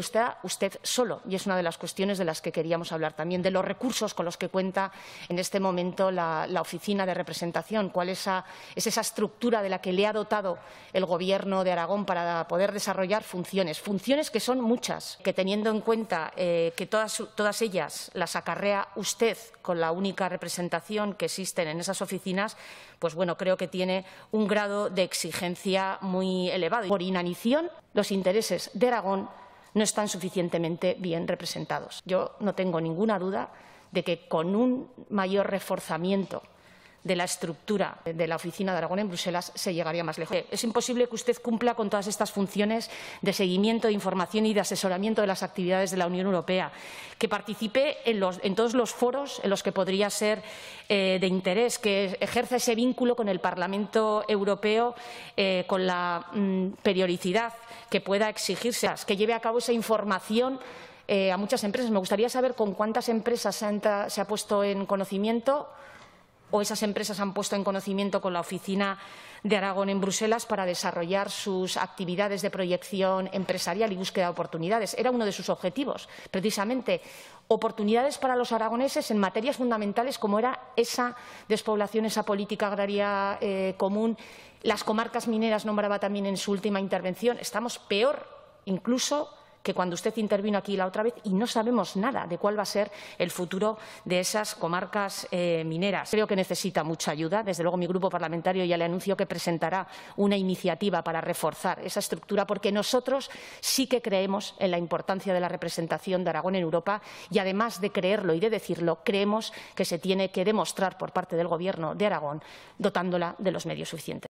Usted, usted solo y es una de las cuestiones de las que queríamos hablar también, de los recursos con los que cuenta en este momento la, oficina de representación, cuál es esa, estructura de la que le ha dotado el Gobierno de Aragón para poder desarrollar funciones, funciones que son muchas, que teniendo en cuenta eh, que todas ellas las acarrea usted con la única representación que existen en esas oficinas, pues bueno, creo que tiene un grado de exigencia muy elevado. Por inanición, los intereses de Aragón no están suficientemente bien representados. Yo no tengo ninguna duda de que con un mayor reforzamiento de la estructura de la oficina de Aragón en Bruselas se llegaría más lejos. Es imposible que usted cumpla con todas estas funciones de seguimiento, de información y de asesoramiento de las actividades de la Unión Europea, que participe en, todos los foros en los que podría ser eh, de interés, que ejerza ese vínculo con el Parlamento Europeo eh, con la mm, periodicidad que pueda exigirse, que lleve a cabo esa información eh, a muchas empresas. Me gustaría saber con cuántas empresas se, se ha puesto en conocimiento o esas empresas han puesto en conocimiento con la oficina de Aragón en Bruselas para desarrollar sus actividades de proyección empresarial y búsqueda de oportunidades. Era uno de sus objetivos, precisamente oportunidades para los aragoneses en materias fundamentales como era esa despoblación, esa política agraria eh, común. Las comarcas mineras nombraba también en su última intervención. Estamos peor incluso que cuando usted intervino aquí la otra vez y no sabemos nada de cuál va a ser el futuro de esas comarcas eh, mineras. Creo que necesita mucha ayuda. Desde luego, mi grupo parlamentario ya le anunció que presentará una iniciativa para reforzar esa estructura, porque nosotros sí que creemos en la importancia de la representación de Aragón en Europa y, además de creerlo y de decirlo, creemos que se tiene que demostrar por parte del Gobierno de Aragón dotándola de los medios suficientes.